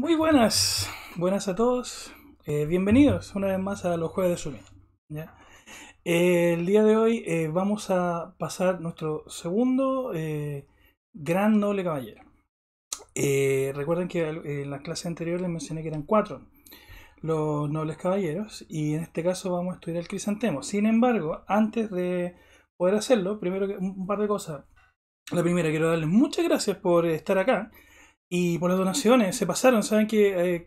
Muy buenas, buenas a todos. Eh, bienvenidos una vez más a los Jueves de Sueño. Eh, el día de hoy eh, vamos a pasar nuestro segundo gran noble caballero. recuerden que en la clase anterior les mencioné que eran cuatro los nobles caballeros y en este caso vamos a estudiar el crisantemo. Sin embargo, antes de poder hacerlo, primero un par de cosas. La primera, quiero darles muchas gracias por estar acá. Y por las donaciones, se pasaron, saben que eh,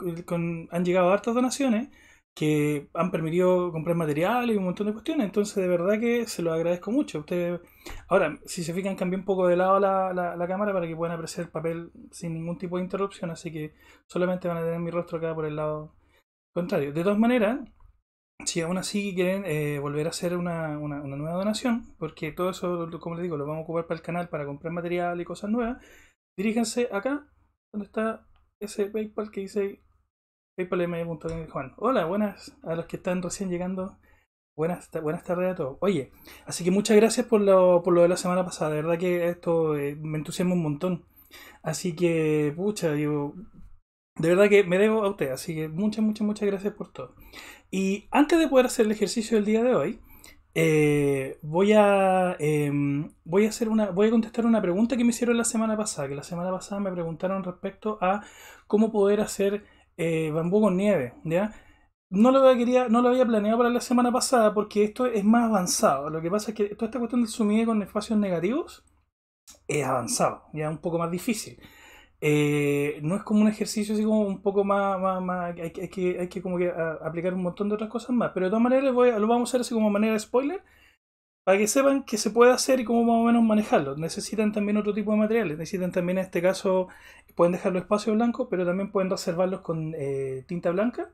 han llegado hartas donaciones que han permitido comprar material y un montón de cuestiones. Entonces, de verdad que se lo agradezco mucho. Ustedes... Ahora, si se fijan, cambié un poco de lado la, la, cámara para que puedan apreciar el papel sin ningún tipo de interrupción. Así que solamente van a tener mi rostro acá por el lado contrario. De todas maneras, si aún así quieren eh, volver a hacer una, una, una, nueva donación, porque todo eso, como les digo, lo vamos a ocupar para el canal para comprar material y cosas nuevas, diríjanse acá ¿Dónde está ese PayPal que dice PayPalM.com Juan? Hola, buenas a los que están recién llegando. Buenas, buenas tardes a todos. Oye, así que muchas gracias por lo, por lo de la semana pasada. De verdad que esto eh, me entusiasma un montón. Así que, pucha, digo... de verdad que me debo a usted, así que muchas, muchas, muchas gracias por todo. Y antes de poder hacer el ejercicio del día de hoy, eh, voy a em, voy a hacer una voy a contestar una pregunta que me hicieron la semana pasada que la semana pasada me preguntaron respecto a cómo poder hacer eh, bambú con nieve ya no lo quería no lo había planeado para la semana pasada porque esto es más avanzado lo que pasa es que toda esta cuestión del sumide con espacios negativos es avanzado ya un poco más difícil eh, no es como un ejercicio así como un poco más, más, hay, que, hay que como que aplicar un montón de otras cosas más, pero de todas maneras lo vamos a hacer así como manera de spoiler, para que sepan que se puede hacer y cómo más o menos manejarlo. Necesitan también otro tipo de materiales, necesitan también en este caso, pueden dejar los espacios blancos, pero también pueden reservarlos con eh, tinta blanca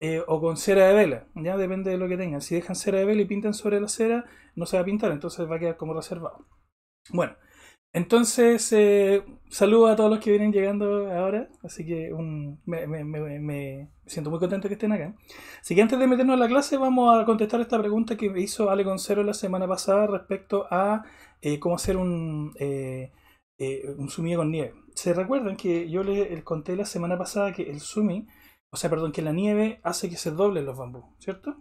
eh, o con cera de vela, ya depende de lo que tengan. Si dejan cera de vela y pintan sobre la cera, no se va a pintar, entonces va a quedar como reservado. Bueno, entonces, eh, saludo a todos los que vienen llegando ahora, así que me, siento muy contento que estén acá. Así que antes de meternos a la clase, vamos a contestar esta pregunta que hizo Ale cero la semana pasada respecto a eh, cómo hacer un, eh, eh sumi con nieve. ¿Se recuerdan que yo les conté la semana pasada que el sumi, o sea, perdón, que la nieve hace que se doblen los bambú, ¿cierto?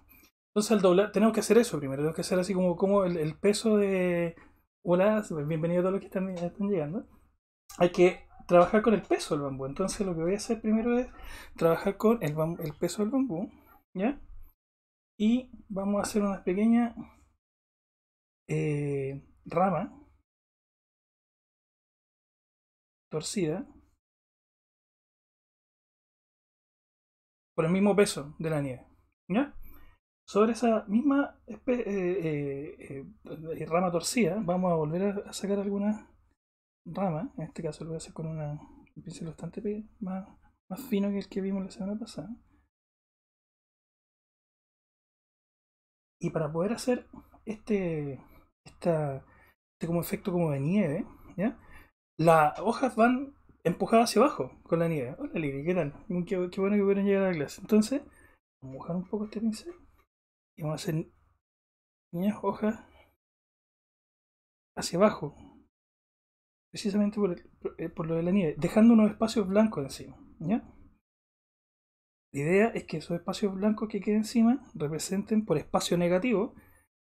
Entonces al doblar, tenemos que hacer eso primero, tenemos que hacer así como, el peso de hola, bienvenidos a todos los que están, llegando, hay que trabajar con el peso del bambú. Entonces lo que voy a hacer primero es trabajar con el, peso del bambú, ¿ya? Y vamos a hacer una pequeña eh, rama torcida por el mismo peso de la nieve, ¿ya? sobre esa misma eh, eh, eh, rama torcida, vamos a volver a sacar alguna rama. En este caso lo voy a hacer con una, un pincel bastante más, fino que el que vimos la semana pasada. Y para poder hacer este, este como efecto como de nieve, las hojas van empujadas hacia abajo con la nieve. Hola Lili, ¿qué tal? Mm, qué, bueno que pudieron llegar a la clase. Entonces, vamos a mojar un poco este pincel y vamos a hacer pequeñas hojas hacia abajo precisamente eh, por, lo de la nieve dejando unos espacios blancos encima la idea es que esos espacios blancos que queden encima representen por espacio negativo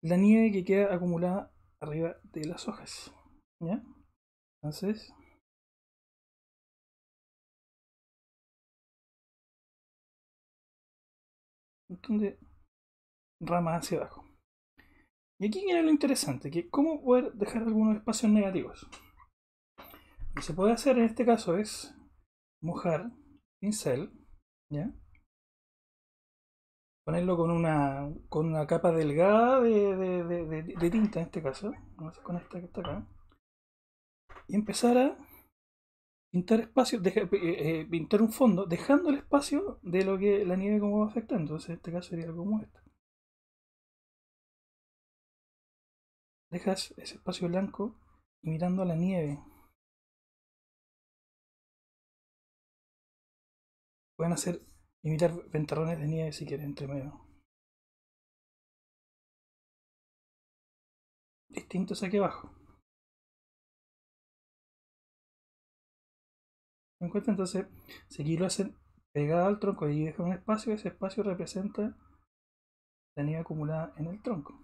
la nieve que queda acumulada arriba de las hojas ¿ya? entonces ramas hacia abajo. Y aquí viene lo interesante, que cómo poder dejar algunos espacios negativos. Lo que se puede hacer en este caso es mojar pincel, ¿ya? Ponerlo con una, con una capa delgada de, tinta en este caso, vamos con esta que está acá, y empezar a pintar espacio, eh, eh, pintar un fondo, dejando el espacio de lo que la nieve como va afectando. Entonces en este caso sería como esto. Dejas ese espacio blanco y mirando a la nieve. Pueden hacer imitar ventarrones de nieve si quieren entre medio. Distintos aquí abajo. ¿Me entonces, si aquí lo hacen pegado al tronco y dejan un espacio, ese espacio representa la nieve acumulada en el tronco.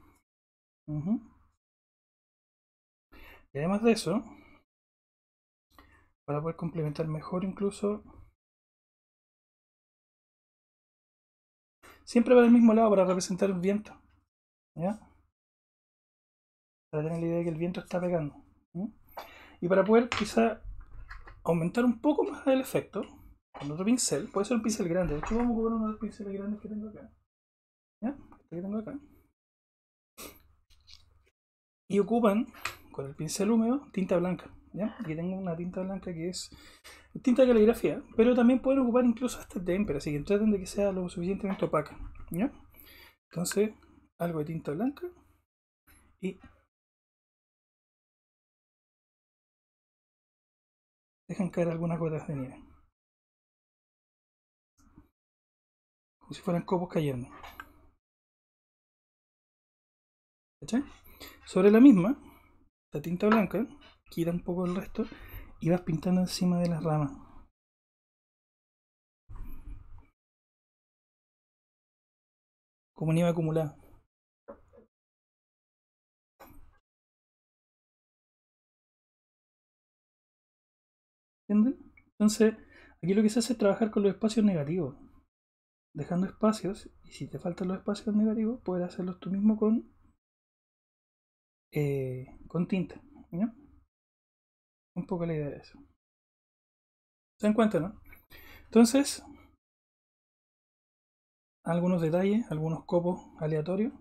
Y además de eso, para poder complementar mejor incluso, siempre va el mismo lado para representar el viento. ¿ya? Para tener la idea de que el viento está pegando. Y para poder quizá aumentar un poco más el efecto, con otro pincel, puede ser un pincel grande, de hecho vamos a ocupar uno de los pinceles grandes que tengo acá. ¿Ya? Este que tengo acá. Y ocupan con el pincel húmedo, tinta blanca. ¿ya? Aquí tengo una tinta blanca que es tinta de caligrafía, pero también pueden ocupar incluso hasta témpera, así que traten de que sea lo suficientemente opaca. ¿ya? Entonces, algo de tinta blanca y dejan caer algunas gotas de nieve. Como si fueran copos cayendo. Sobre la misma, tinta blanca, quita un poco el resto y vas pintando encima de las ramas. Como nieve acumulada. ¿Entienden? Entonces, aquí lo que se hace es trabajar con los espacios negativos. Dejando espacios, y si te faltan los espacios negativos, puedes hacerlos tú mismo con eh, con tinta. ¿no? Un poco la idea de eso. ¿Se dan cuenta, no? Entonces, algunos detalles, algunos copos aleatorios.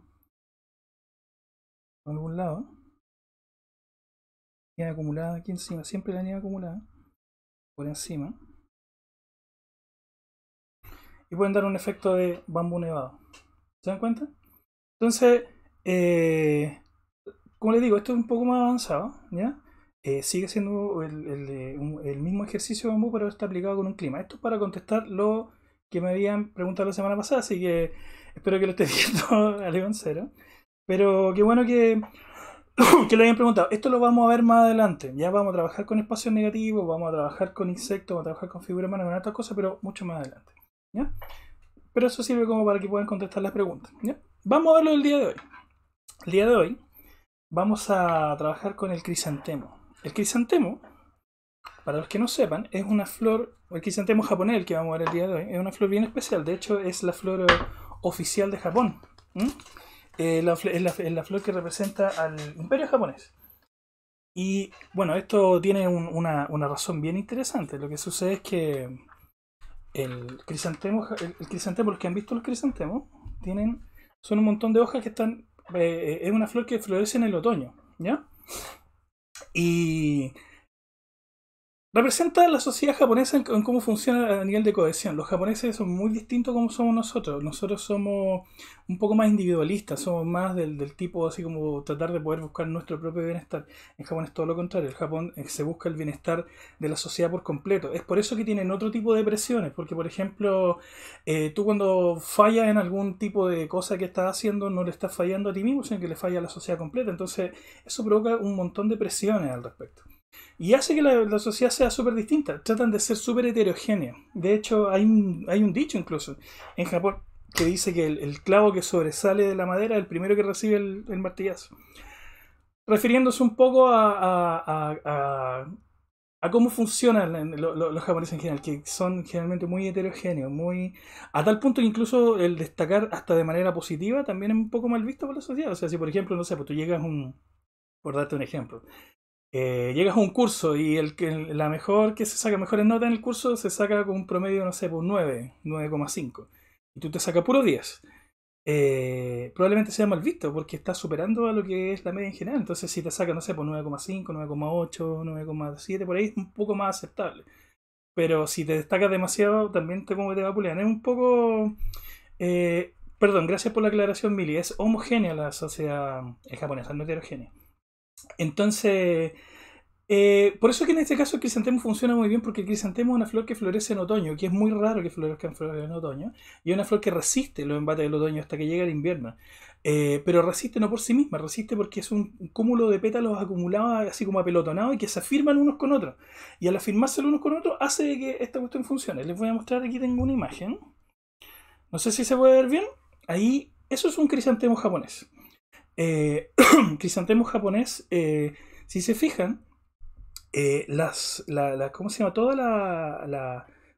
Por algún lado. Nieve acumulada aquí encima, siempre la nieve acumulada. Por encima. Y pueden dar un efecto de bambú nevado. ¿Se dan cuenta? Entonces, eh, como les digo, esto es un poco más avanzado, ¿ya? Eh, sigue siendo el, eh, mismo ejercicio de bambú, pero está aplicado con un clima. Esto es para contestar lo que me habían preguntado la semana pasada, así que espero que lo esté viendo a León Cero. Pero qué bueno que, que lo hayan preguntado. Esto lo vamos a ver más adelante. Ya vamos a trabajar con espacios negativos, vamos a trabajar con insectos, vamos a trabajar con figuras humanas, con otras cosas, pero mucho más adelante. Pero eso sirve como para que puedan contestar las preguntas. Vamos a verlo el día de hoy. El día de hoy vamos a trabajar con el crisantemo. El crisantemo, para los que no sepan, es una flor, el crisantemo japonés el que vamos a ver el día de hoy, es una flor bien especial, de hecho es la flor eh, oficial de Japón. Eh, es, la, flor que representa al imperio japonés. Y bueno, esto tiene una, razón bien interesante. Lo que sucede es que el crisantemo, los que han visto el crisantemo, tienen, son un montón de hojas que están eh, eh, es una flor que florece en el otoño, ¿ya? Y representa la sociedad japonesa en, cómo funciona a nivel de cohesión. Los japoneses son muy distintos como somos nosotros. Nosotros somos un poco más individualistas, somos más del, tipo así como tratar de poder buscar nuestro propio bienestar. En Japón es todo lo contrario. En Japón eh, se busca el bienestar de la sociedad por completo. Es por eso que tienen otro tipo de presiones, porque por ejemplo, eh, tú cuando fallas en algún tipo de cosa que estás haciendo, no le estás fallando a ti mismo, sino que le falla a la sociedad completa. Entonces, eso provoca un montón de presiones al respecto. Y hace que la, sociedad sea súper distinta. Tratan de ser súper heterogéneas... De hecho, hay un, hay un dicho incluso en Japón que dice que el, clavo que sobresale de la madera es el primero que recibe el, martillazo. Refiriéndose un poco a, a, cómo funcionan los, japoneses en general, que son generalmente muy heterogéneos, muy a tal punto que incluso el destacar hasta de manera positiva también es un poco mal visto por la sociedad. O sea, si por ejemplo, no sé, pues tú llegas un, por darte un ejemplo, eh, llegas a un curso y el que la mejor que se saca mejores notas en el curso se saca con un promedio, no sé, por 9, 9,5. Y tú te sacas puro 10. Eh, probablemente sea mal visto porque está superando a lo que es la media en general. Entonces, si te saca, no sé, por 9,5, 9,8, 9,7, por ahí es un poco más aceptable. Pero si te destacas demasiado, también te, como te va a pulear. Es un poco. Eh, perdón, gracias por la aclaración, Mili. Es homogénea la sociedad japonesa, no heterogénea. Entonces, eh, por eso es que en este caso el crisantemo funciona muy bien, porque el crisantemo es una flor que florece en otoño, que es muy raro que florezca en, en otoño, y es una flor que resiste los embates del otoño hasta que llega el invierno. Eh, pero resiste no por sí misma, resiste porque es un cúmulo de pétalos acumulados así como apelotonados y que se afirman unos con otros. Y al afirmarse unos con otros hace que esta cuestión funcione. Les voy a mostrar, aquí tengo una imagen. No sé si se puede ver bien. Ahí, eso es un crisantemo japonés eh, crisantemo japonés, eh, si se fijan, eh, las, ¿cómo se llama? todos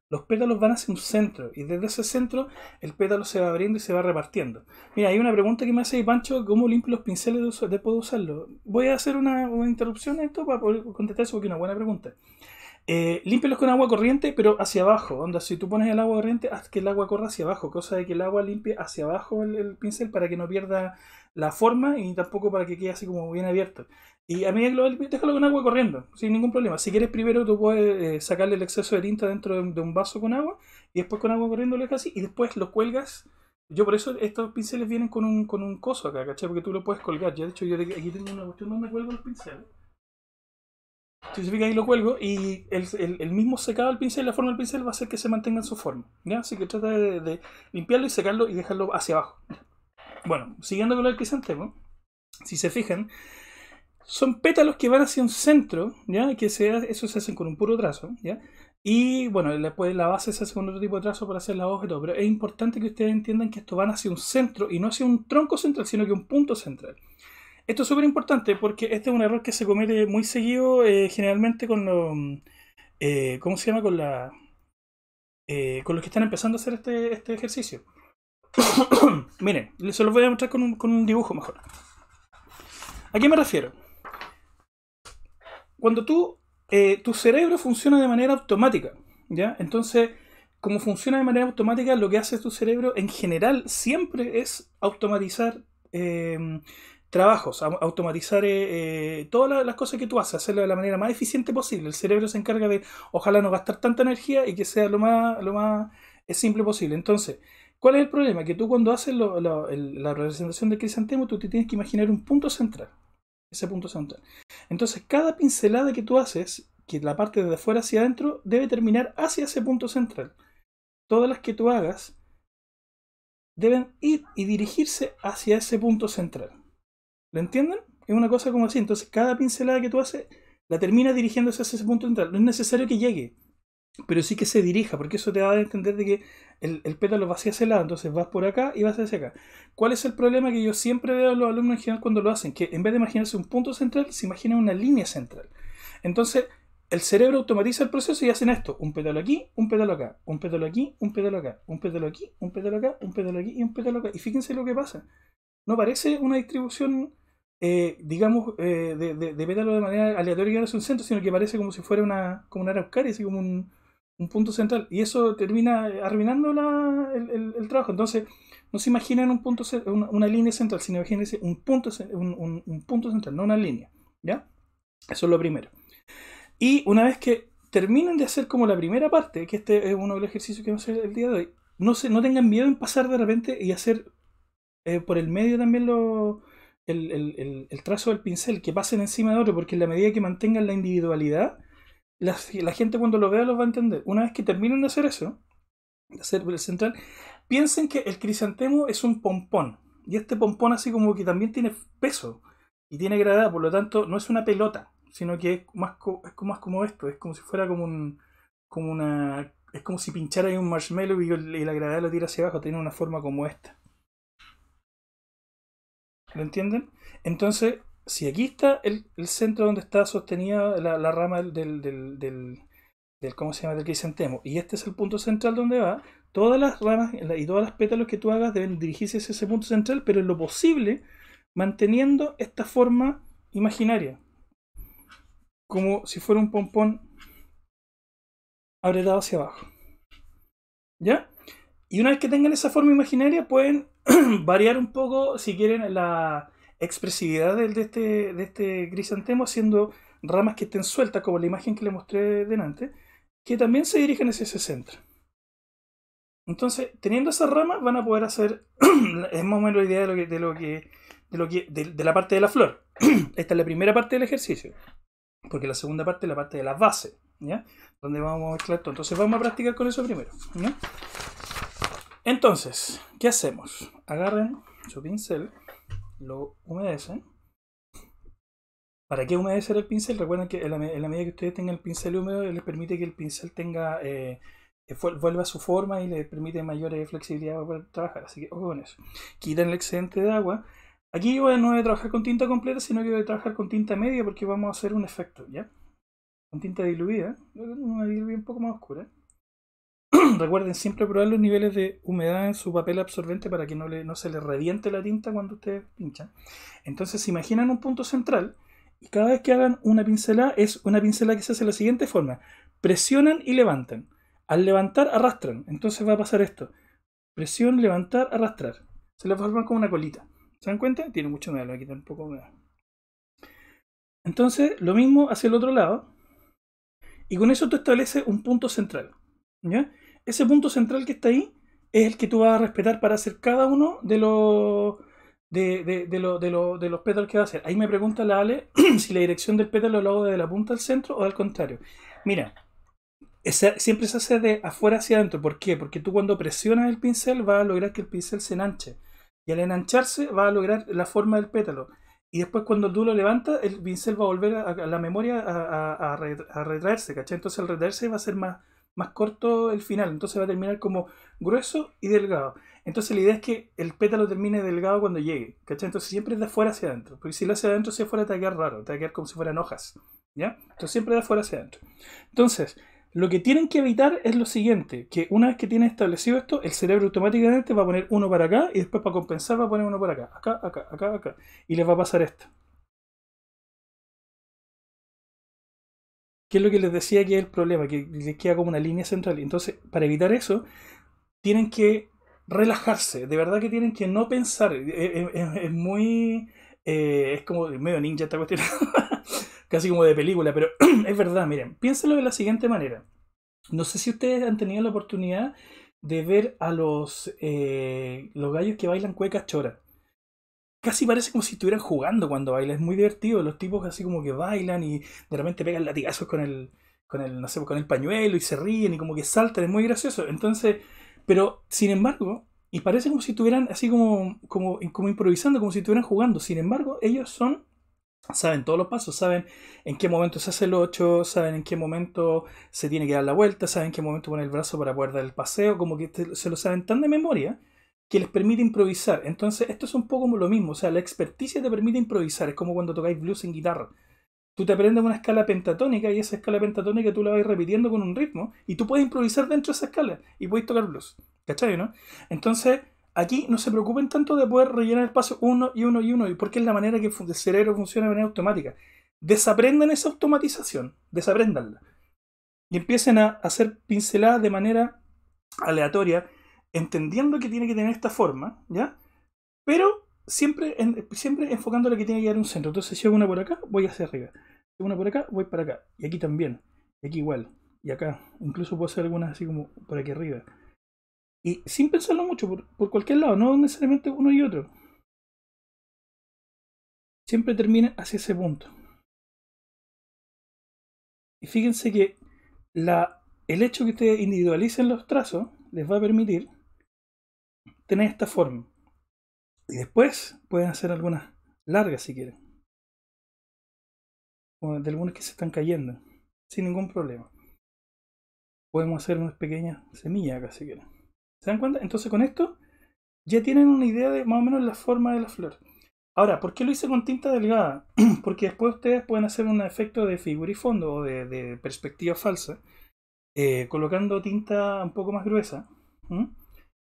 los pétalos van hacia un centro y desde ese centro el pétalo se va abriendo y se va repartiendo. Mira, hay una pregunta que me hace Pancho, ¿cómo limpio los pinceles de, de puedo usarlo? Voy a hacer una, interrupción en esto para contestar eso porque es una buena pregunta. Eh, con agua corriente, pero hacia abajo. Onda, si tú pones el agua corriente, haz que el agua corra hacia abajo, cosa de que el agua limpie hacia abajo el pincel para que no pierda la forma y tampoco para que quede así como bien abierto. Y a medida que lo déjalo con agua corriendo, sin ningún problema. Si quieres primero tú puedes eh, sacarle el exceso de tinta dentro de, un vaso con agua y después con agua corriendo lo dejas así y después lo cuelgas. Yo por eso estos pinceles vienen con un, con un coso acá, ¿cachai? Porque tú lo puedes colgar. ya de hecho yo aquí tengo una cuestión donde cuelgo los pinceles. Si se ahí lo cuelgo y el, mismo secado del pincel, la forma del pincel va a hacer que se mantenga en su forma. Así que trata de, de limpiarlo y secarlo y dejarlo hacia abajo. Bueno, siguiendo con lo del crisantemo, si se fijan, son pétalos que van hacia un centro, ¿ya? Que eso se hacen con un puro trazo, ¿ya? Y bueno, después pues, la base se hace con otro tipo de trazo para hacer la hoja y todo, pero es importante que ustedes entiendan que esto van hacia un centro y no hacia un tronco central, sino que un punto central. Esto es súper importante porque este es un error que se comete muy seguido, eh, generalmente con los. Eh, ¿Cómo se llama? Con la. Eh, con los que están empezando a hacer este, este ejercicio. Miren, se los voy a mostrar con un, dibujo mejor. ¿A qué me refiero? Cuando tú, eh, tu cerebro funciona de manera automática, ¿ya? Entonces, como funciona de manera automática, lo que hace tu cerebro en general siempre es automatizar em, trabajos, automatizar eh, eh, todas las, cosas que tú haces, hacerlo de la manera más eficiente posible. El cerebro se encarga de, ojalá no gastar tanta energía y que sea lo más, lo más simple posible. Entonces, ¿Cuál es el problema? Que tú cuando haces la representación del crisantemo, tú te tienes que imaginar un punto central. Ese punto central. Entonces, cada pincelada que tú haces, que la parte de afuera hacia adentro, debe terminar hacia ese punto central. Todas las que tú hagas deben ir y dirigirse hacia ese punto central. ¿Lo entienden? Es una cosa como así. Entonces, cada pincelada que tú haces la termina dirigiéndose hacia ese punto central. No es necesario que llegue pero sí que se dirija, porque eso te va a entender de que el, pétalo va hacia ese lado, entonces vas por acá y vas hacia acá. ¿Cuál es el problema que yo siempre veo a los alumnos en general cuando lo hacen? Que en vez de imaginarse un punto central, se imagina una línea central. Entonces, el cerebro automatiza el proceso y hacen esto, un pétalo aquí, un pétalo acá, un pétalo aquí, un pétalo acá, un pétalo aquí, un pétalo acá, un pétalo aquí y un pétalo acá. Y fíjense lo que pasa. No parece una distribución, eh, digamos, eh, de, de, de pétalo de manera aleatoria que no es un centro, sino que parece como si fuera una, como una araucaria, así como un un punto central. Y eso termina eh, arruinando el, trabajo. Entonces, no se imaginan un punto, una, línea central, sino imagínense un punto, un, punto central, no una línea. ¿Ya? Eso es lo primero. Y una vez que terminan de hacer como la primera parte, que este es uno de los ejercicios que vamos a hacer el día de hoy, no, se, no tengan miedo en pasar de repente y hacer eh, por el medio también lo, el, trazo del pincel, que pasen encima de otro, porque en la medida que mantengan la individualidad, la, gente cuando lo vea los va a entender. Una vez que terminen de hacer eso, de hacer el central, piensen que el crisantemo es un pompón. Y este pompón así como que también tiene peso y tiene gravedad, por lo tanto no es una pelota, sino que es más, es más como esto, es como si fuera como un como una es como si pinchara ahí un marshmallow y, y la gravedad lo tira hacia abajo, tiene una forma como esta. ¿Lo entienden? Entonces, si aquí está el, centro donde está sostenida la, rama del, ¿cómo se llama? Del crisantemo, y este es el punto central donde va, todas las ramas y todas las pétalos que tú hagas deben dirigirse hacia ese punto central, pero en lo posible manteniendo esta forma imaginaria, como si fuera un pompón abretado hacia abajo. ¿Ya? Y una vez que tengan esa forma imaginaria, pueden variar un poco, si quieren, la, expresividad de, este, de este grisantemo haciendo ramas que estén sueltas, como la imagen que le mostré delante, que también se dirigen hacia ese centro. Entonces, teniendo esas ramas, van a poder hacer, es más o menos la idea de lo que, de lo que, de, la parte de la flor. Esta es la primera parte del ejercicio, porque la segunda parte es la parte de la base ¿ya? Donde vamos a mezclar Entonces, vamos a practicar con eso primero, Entonces, ¿qué hacemos? Agarren su pincel lo humedecen. ¿Para qué humedecer el pincel? Recuerden que en la, medida que ustedes tengan el pincel húmedo, les permite que el pincel tenga eh, eh vuelva a su forma y le permite mayor eh, flexibilidad para trabajar. Así que ojo con eso. Quitan el excedente de agua. Aquí yo no voy a trabajar con tinta completa, sino que voy a trabajar con tinta media porque vamos a hacer un efecto, ¿ya? Con tinta diluida, una diluida un poco más oscura. recuerden siempre probar los niveles de humedad en su papel absorbente para que no, le, no se le reviente la tinta cuando ustedes pinchan. Entonces, imaginan un punto central y cada vez que hagan una pincelada, es una pincelada que se hace de la siguiente forma: presionan y levantan. Al levantar, arrastran. Entonces va a pasar esto: presión, levantar, arrastrar. Se le forman como una colita. ¿Se dan cuenta? Tiene mucho humedad, le voy a quitar un poco de Entonces, lo mismo hacia el otro lado. Y con eso tú estableces un punto central. ¿ya? ese punto central que está ahí es el que tú vas a respetar para hacer cada uno de los de, de, los pétalos que vas a hacer. Ahí me pregunta la Ale si la dirección del pétalo lo hago de la punta al centro o al contrario. Mira, siempre se hace de afuera hacia adentro. ¿Por qué? Porque tú cuando presionas el pincel vas a lograr que el pincel se enanche. Y al enancharse va a lograr la forma del pétalo. Y después cuando tú lo levantas, el pincel va a volver a, la memoria a, a retraerse, ¿cachai? Entonces al retraerse va a ser más, más corto el final, entonces va a terminar como grueso y delgado. Entonces la idea es que el pétalo termine delgado cuando llegue, ¿cachai? Entonces siempre es de afuera hacia adentro, porque si lo hace adentro hacia afuera te va a quedar raro, te va a quedar como si fueran hojas, ¿ya? Entonces siempre de afuera hacia adentro. Entonces, lo que tienen que evitar es lo siguiente, que una vez que tienen establecido esto, el cerebro automáticamente va a poner uno para acá y después para compensar va a poner uno para acá, acá, acá, acá, acá, y les va a pasar esto. que es lo que les decía que es el problema, que les queda como una línea central. Entonces, para evitar eso, tienen que relajarse, de verdad que tienen que no pensar. Eh, eh, eh, es, muy. es como medio ninja esta cuestión, casi como de película, pero es verdad, miren, piénsenlo de la siguiente manera. No sé si ustedes han tenido la oportunidad de ver a los, los gallos que bailan cuecas choras casi parece como si estuvieran jugando cuando bailan. Es muy divertido. Los tipos así como que bailan y de repente pegan latigazos con el, con el, no sé, con el pañuelo y se ríen y como que saltan. Es muy gracioso. Entonces, pero sin embargo, y parece como si estuvieran así como, como, improvisando, como si estuvieran jugando. Sin embargo, ellos son saben todos los pasos, saben en qué momento se hace el ocho, saben en qué momento se tiene que dar la vuelta, saben en qué momento poner el brazo para poder dar el paseo, como que se lo saben tan de memoria que les permite improvisar. Entonces, esto es un poco como lo mismo, o sea, la experticia te permite improvisar, es como cuando tocáis blues en guitarra. Tú te aprendes una escala pentatónica y esa escala pentatónica tú la vas repitiendo con un ritmo y tú puedes improvisar dentro de esa escala y puedes tocar blues. ¿Cachai, no? Entonces, aquí no se preocupen tanto de poder rellenar el paso uno y uno y uno, porque es la manera que el cerebro funciona de manera automática. Desaprendan esa automatización, desaprendanla. Y empiecen a hacer pinceladas de manera aleatoria entendiendo que tiene que tener esta forma, ¿ya? Pero siempre, en, siempre enfocando la que tiene que a un centro. Entonces, si hago una por acá, voy hacia arriba. Si hago una por acá, voy para acá. Y aquí también. Y aquí igual. Y acá. Incluso puedo hacer algunas así como por aquí arriba. Y sin pensarlo mucho, por, cualquier lado, no necesariamente uno y otro. Siempre termina hacia ese punto. Y fíjense que el hecho que ustedes individualicen los trazos les va a permitir tener esta forma. Y después pueden hacer algunas largas si quieren. O de algunas que se están cayendo. Sin ningún problema. Podemos hacer unas pequeñas semillas acá si quieren. ¿Se dan cuenta? Entonces con esto ya tienen una idea de más o menos la forma de la flor. Ahora, ¿por qué lo hice con tinta delgada? Porque después ustedes pueden hacer un efecto de figura y fondo o de, perspectiva falsa, eh, colocando tinta un poco más gruesa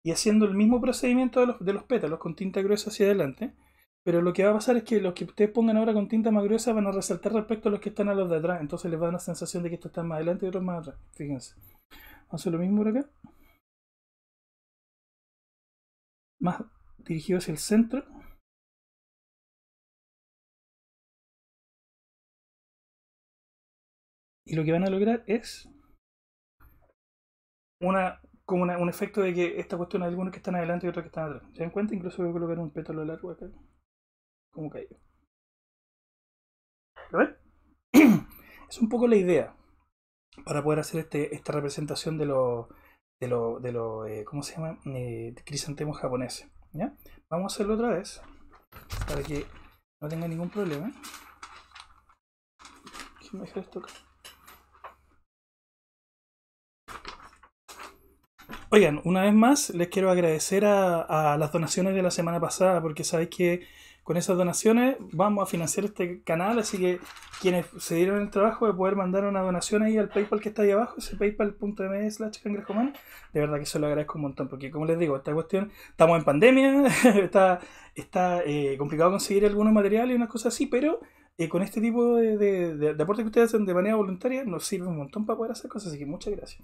y haciendo el mismo procedimiento de los, de los pétalos con tinta gruesa hacia adelante. Pero lo que va a pasar es que los que ustedes pongan ahora con tinta más gruesa van a resaltar respecto a los que están a los de atrás. Entonces les va a dar la sensación de que estos están más adelante y otros más atrás. Fíjense. Vamos lo mismo por acá. Más dirigido hacia el centro. Y lo que van a lograr es una como un efecto de que esta cuestión hay algunos que están adelante y otros que están atrás. ¿Se dan cuenta? Incluso voy a colocar un pétalo largo acá. Como caigo? ¿Lo ven? es un poco la idea para poder hacer este, esta representación de los, de lo, de lo, eh, ¿cómo se llama? Eh, crisantemos japoneses. ¿ya? Vamos a hacerlo otra vez para que no tenga ningún problema. me deja esto Oigan, una vez más les quiero agradecer a, las donaciones de la semana pasada, porque sabéis que con esas donaciones vamos a financiar este canal, así que quienes se dieron el trabajo de poder mandar una donación ahí al PayPal que está ahí abajo, ese paypal.me slash de verdad que se lo agradezco un montón, porque como les digo, esta cuestión, estamos en pandemia, está, está eh, complicado conseguir algunos materiales y unas cosas así, pero y eh, con este tipo de, de, aportes que ustedes hacen de manera voluntaria nos sirve un montón para poder hacer cosas, así que muchas gracias.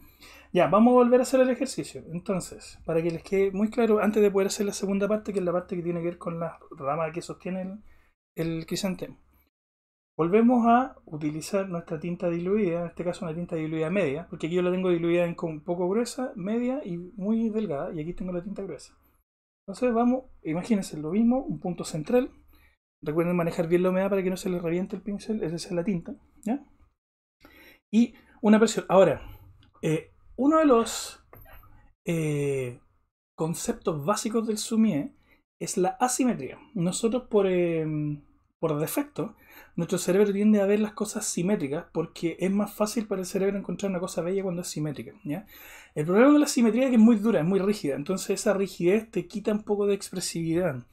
Ya, vamos a volver a hacer el ejercicio. Entonces, para que les quede muy claro, antes de poder hacer la segunda parte, que es la parte que tiene que ver con las ramas que sostienen el, el volvemos a utilizar nuestra tinta diluida, en este caso una tinta diluida media, porque aquí yo la tengo diluida en un poco gruesa, media y muy delgada, y aquí tengo la tinta gruesa. Entonces vamos, imagínense lo mismo, un punto central Recuerden manejar bien la humedad para que no se les reviente el pincel, es la tinta. Y una presión. Ahora, eh, uno de los eh, conceptos básicos del sumié es la asimetría. Nosotros por, em, por defecto, nuestro cerebro tiende a ver las cosas simétricas porque es más fácil para el cerebro encontrar una cosa bella cuando es simétrica. El problema de la simetría es que es muy dura, es muy rígida, entonces esa rigidez te quita un poco de expresividad.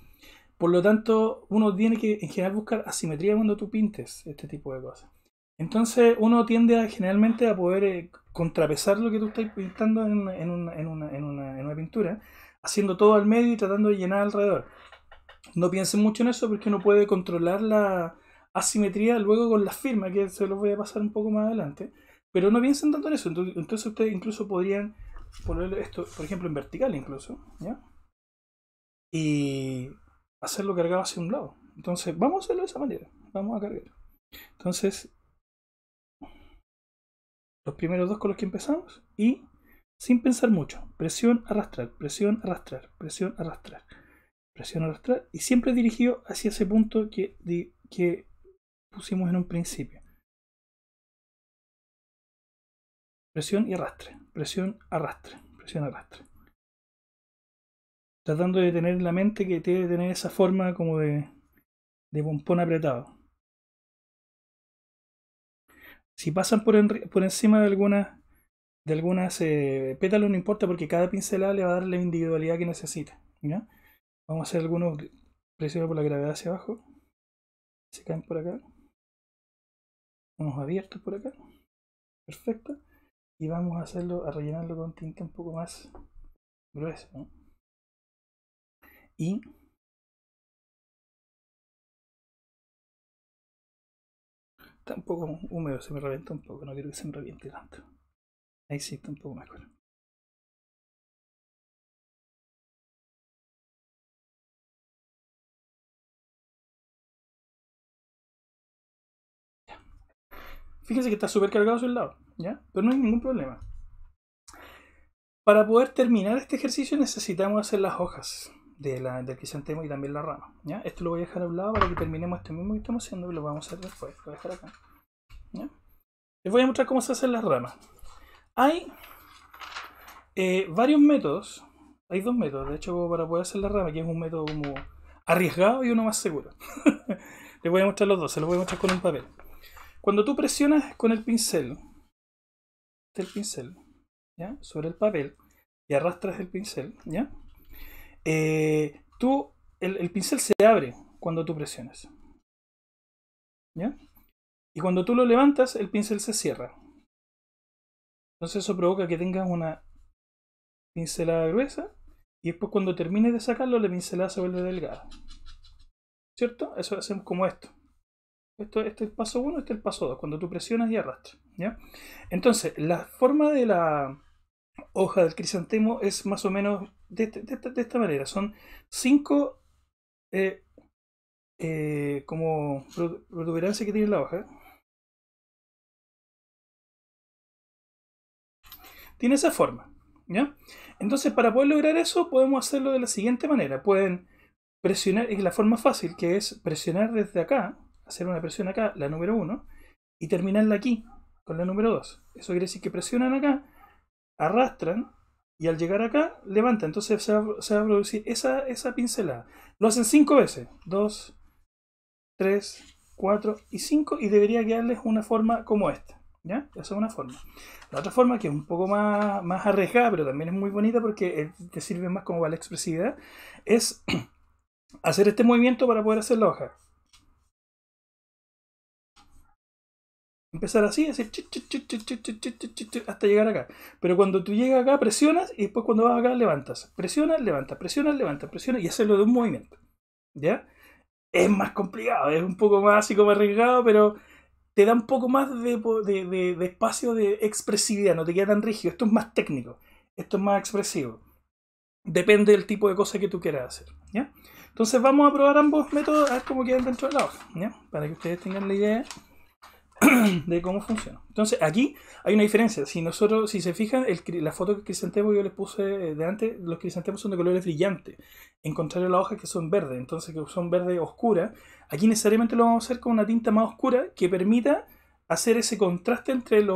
Por lo tanto, uno tiene que en general buscar asimetría cuando tú pintes este tipo de cosas. Entonces, uno tiende a, generalmente a poder eh, contrapesar lo que tú estás pintando en, una, en, una, en, una, en una pintura, haciendo todo al medio y tratando de llenar alrededor. No piensen mucho en eso porque uno puede controlar la asimetría luego con la firma, que se los voy a pasar un poco más adelante. Pero no piensen tanto en eso. Entonces ustedes incluso podrían poner esto, por ejemplo, en vertical incluso. ¿ya? Y hacerlo cargado hacia un lado. Entonces, vamos a hacerlo de esa manera. Vamos a cargar. Entonces, los primeros dos con los que empezamos y sin pensar mucho. Presión, arrastrar, presión, arrastrar, presión, arrastrar, presión, arrastrar. Y siempre dirigido hacia ese punto que, que pusimos en un principio. Presión y arrastre, presión, arrastre, presión, arrastre tratando de tener en la mente que tiene que tener esa forma como de, de pompón apretado. Si pasan por, por encima de algunas, de algunas eh, pétalos no importa porque cada pincelada le va a dar la individualidad que necesita. Vamos a hacer algunos presionados por la gravedad hacia abajo. Se caen por acá. Unos abiertos por acá. Perfecto. Y vamos a hacerlo, a rellenarlo con tinta un poco más grueso y está un poco húmedo, se me revienta un poco, no quiero que se me reviente tanto. Ahí sí está un poco mejor. Fíjense que está súper cargado su lado, ¿ya? Pero no hay ningún problema. Para poder terminar este ejercicio necesitamos hacer las hojas de la, del crisantemo y también la rama. ¿ya? Esto lo voy a dejar a un lado para que terminemos este mismo que estamos haciendo y lo vamos a hacer después. Lo voy acá. Les voy a mostrar cómo se hacen las ramas. Hay eh, varios métodos. Hay dos métodos, de hecho, para poder hacer la rama, que es un método como arriesgado y uno más seguro. Les voy a mostrar los dos, se los voy a mostrar con un papel. Cuando tú presionas con el pincel, el pincel, ¿ya? Sobre el papel y arrastras el pincel, ¿ya? Eh, tú, el, pincel se abre cuando tú presionas. ¿Ya? Y cuando tú lo levantas, el pincel se cierra. Entonces eso provoca que tengas una pincelada gruesa y después cuando termines de sacarlo, la pincelada se vuelve delgada. ¿Cierto? Eso hacemos como esto. Esto, este es el paso 1, este es el paso 2, cuando tú presionas y arrastras. ¿ya? Entonces, la forma de la, hoja del crisantemo es más o menos de, este, este, esta manera. Son cinco eh, eh, como protuberancia que tiene la hoja. Tiene esa forma. Entonces, para poder lograr eso, podemos hacerlo de la siguiente manera. Pueden presionar, es la forma fácil, que es presionar desde acá, hacer una presión acá, la número 1, y terminarla aquí, con la número 2. Eso quiere decir que presionan acá arrastran y al llegar acá levanta. Entonces se va, a producir esa, pincelada. Lo hacen cinco veces. 2, 3, 4 y 5 Y debería quedarles una forma como esta. ¿Ya? Esa es una forma. La otra forma, que es un poco más, más arriesgada, pero también es muy bonita porque te sirve más como vale la expresividad, es hacer este movimiento para poder hacer la hoja. Empezar así, hacer chit, hasta llegar acá. Pero cuando tú llegas acá, presionas y después cuando vas acá, levantas. Presionas, levantas, presionas, levantas, presionas y hacerlo de un movimiento. ¿Ya? Es más complicado, es un poco más así como arriesgado, pero te da un poco más de, de, de, espacio de expresividad, no te queda tan rígido. Esto es más técnico, esto es más expresivo. Depende del tipo de cosa que tú quieras hacer. ¿ya? Entonces vamos a probar ambos métodos a ver cómo quedan dentro de la hoja, ¿ya? para que ustedes tengan la idea. de cómo funciona. Entonces, aquí hay una diferencia. Si nosotros, si se fijan, el, la foto que crisantemo yo les puse eh, de antes, los crisantemos son de colores brillantes. En contrario a las hojas que son verdes, entonces que son verde oscura. Aquí necesariamente lo vamos a hacer con una tinta más oscura que permita hacer ese contraste entre el,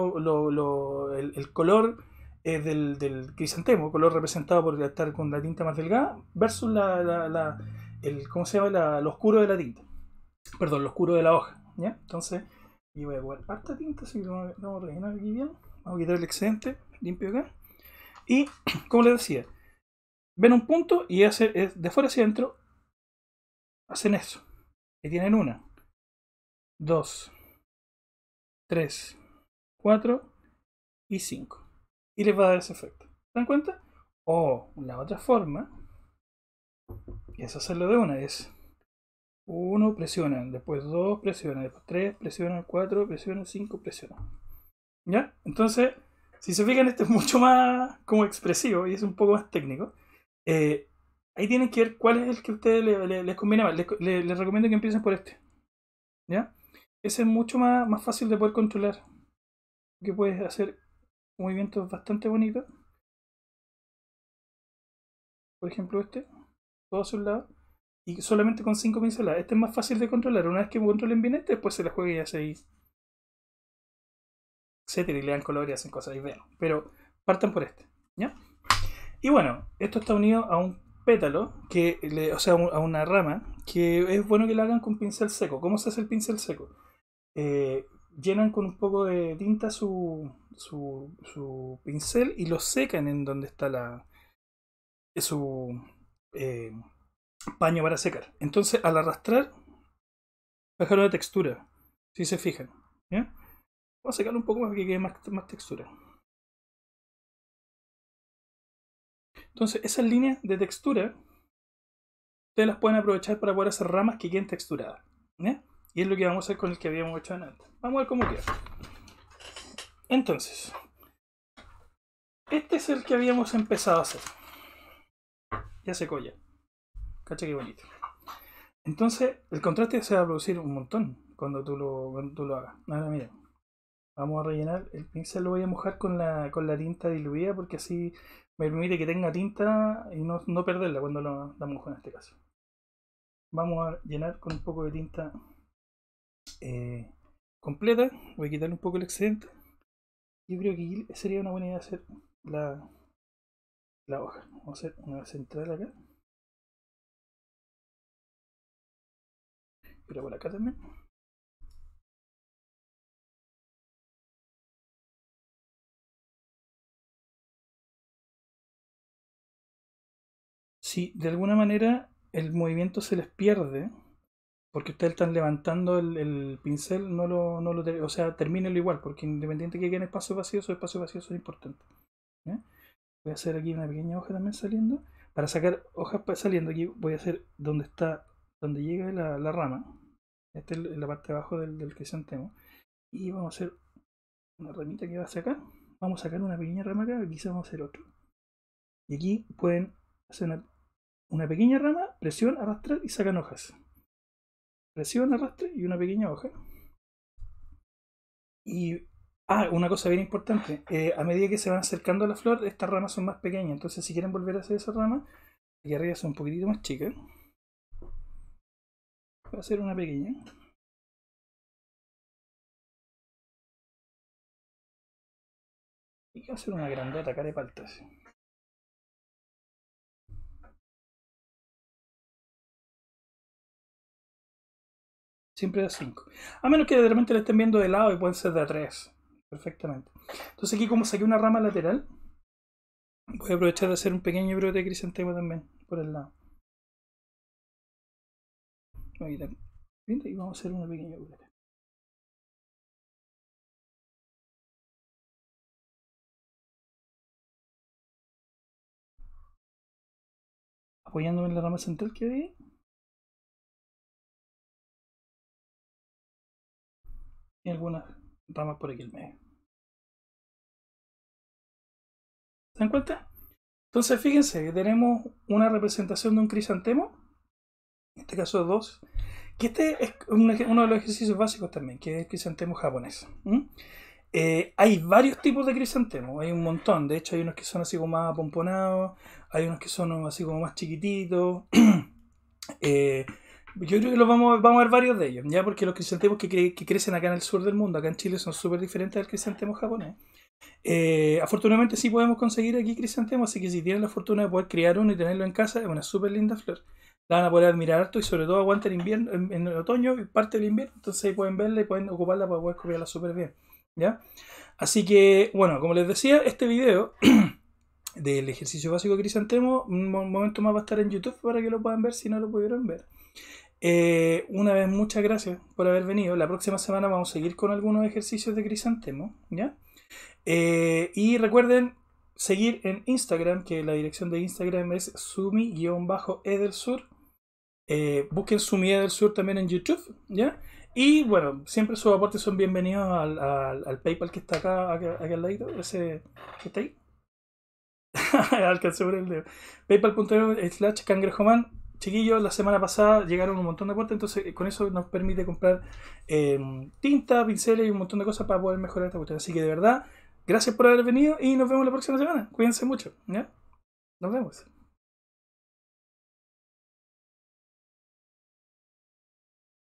color eh, del, del, crisantemo, color representado por estar con la tinta más delgada, versus la, el, ¿cómo oscuro de la tinta. Perdón, lo oscuro de la hoja. Entonces, y voy a guardar harta tinta, así que lo vamos a rellenar aquí bien. Vamos a quitar el excedente limpio acá. Y, como les decía, ven un punto y de fuera hacia adentro hacen eso. Y tienen una, dos, tres, cuatro y cinco. Y les va a dar ese efecto. ¿Se dan cuenta? O la otra forma es hacerlo de una, es 1 presionan, después dos, presionan, después 3 presionan, Cuatro, presiona, 5 presiona. ¿Ya? Entonces, si se fijan, este es mucho más como expresivo y es un poco más técnico. Eh, ahí tienen que ver cuál es el que a ustedes les, les, conviene más. Les, recomiendo que empiecen por este. ¿Ya? Ese es mucho más, más fácil de poder controlar. Que puedes hacer movimientos bastante bonitos. Por ejemplo, este. Todo a un lado y solamente con cinco pinceladas. Este es más fácil de controlar. Una vez que controlen bien este, después se la juegue y ahí. Etcétera, y le dan color y hacen cosas y vean. Pero partan por este. ¿Ya? Y bueno, esto está unido a un pétalo, que o sea, a una rama, que es bueno que lo hagan con pincel seco. ¿Cómo se hace el pincel seco? Eh, llenan con un poco de tinta su, su, su, pincel y lo secan en donde está la su eh, paño para secar. Entonces, al arrastrar, bajar la textura, si se fijan. ¿ya? Voy a secarlo un poco más para que quede más, textura. Entonces, esas líneas de textura, ustedes las pueden aprovechar para poder hacer ramas que queden texturadas. Y es lo que vamos a hacer con el que habíamos hecho antes. Vamos a ver cómo queda. Entonces, este es el que habíamos empezado a hacer. Ya se ya. Cacha qué bonito. Entonces, el contraste se va a producir un montón cuando tú lo, lo hagas. Ahora mira, vamos a rellenar el pincel, lo voy a mojar con la, tinta diluida porque así me permite que tenga tinta y no, perderla cuando lo, la mojo en este caso. Vamos a llenar con un poco de tinta eh, completa. Voy a quitar un poco el excedente. Yo creo que sería una buena idea hacer la, la hoja. Vamos a hacer una central acá. Pero acá también. Si de alguna manera el movimiento se les pierde, porque ustedes están levantando el, pincel, no lo, no o sea, termínenlo igual, porque independiente que queden espacios vacíos, o espacios vacíos son importantes. Voy a hacer aquí una pequeña hoja también saliendo. Para sacar hojas saliendo aquí voy a hacer donde está donde llega la, rama, esta es la parte de abajo del, que sentemos y vamos a hacer una ramita que va hacia acá, vamos a sacar una pequeña rama acá, y quizás vamos a hacer otra. Y aquí pueden hacer una, pequeña rama, presión, arrastrar y sacan hojas. Presión, arrastre y una pequeña hoja. Y, ah, una cosa bien importante, eh, a medida que se van acercando a la flor, estas ramas son más pequeñas, entonces si quieren volver a hacer esa rama, aquí arriba son un poquitito más chicas. Voy a hacer una pequeña. Y voy a hacer una grandota, acá de paltas. Siempre de 5. A menos que de repente la estén viendo de lado y pueden ser de 3. Perfectamente. Entonces aquí como saqué una rama lateral, voy a aprovechar de hacer un pequeño brote de crisantemo también por el lado y vamos a hacer una pequeña Apoyándome en la rama central que vi Y algunas ramas por aquí el medio. ¿Se dan cuenta? Entonces fíjense que tenemos una representación de un crisantemo este caso dos, que este es uno de los ejercicios básicos también, que es el crisantemo japonés. Eh, hay varios tipos de crisantemos, hay un montón, de hecho hay unos que son así como más pomponados, hay unos que son así como más chiquititos. Eh, yo creo que los vamos, vamos, a ver varios de ellos, ya porque los crisantemos que, crecen acá en el sur del mundo, acá en Chile, son súper diferentes al crisantemo japonés. Eh, afortunadamente sí podemos conseguir aquí crisantemos, así que si tienen la fortuna de poder criar uno y tenerlo en casa, es una súper linda flor la van a poder admirar harto y sobre todo aguanta el invierno, en, el otoño y parte del invierno, entonces ahí pueden verla y pueden ocuparla para poder copiarla súper bien. ¿Ya? Así que, bueno, como les decía, este video del ejercicio básico de crisantemo, un momento más va a estar en YouTube para que lo puedan ver si no lo pudieron ver. Eh, una vez, muchas gracias por haber venido. La próxima semana vamos a seguir con algunos ejercicios de crisantemo, ¿ya? Eh, y recuerden seguir en Instagram, que la dirección de Instagram es sumi-edelsur eh, busquen busquen Sumida del Sur también en YouTube, ¿ya? Y bueno, siempre sus aportes son bienvenidos al, PayPal que está acá, aquí al ladito, ese que está ahí. por el dedo. PayPal.com e slash cangrejoman. Chiquillos, la semana pasada llegaron un montón de aportes, entonces eh, con eso nos permite comprar em, tinta, pinceles y un montón de cosas para poder mejorar esta cuestión. Así que de verdad, gracias por haber venido y nos vemos la próxima semana. Cuídense mucho, ¿ya? Nos vemos.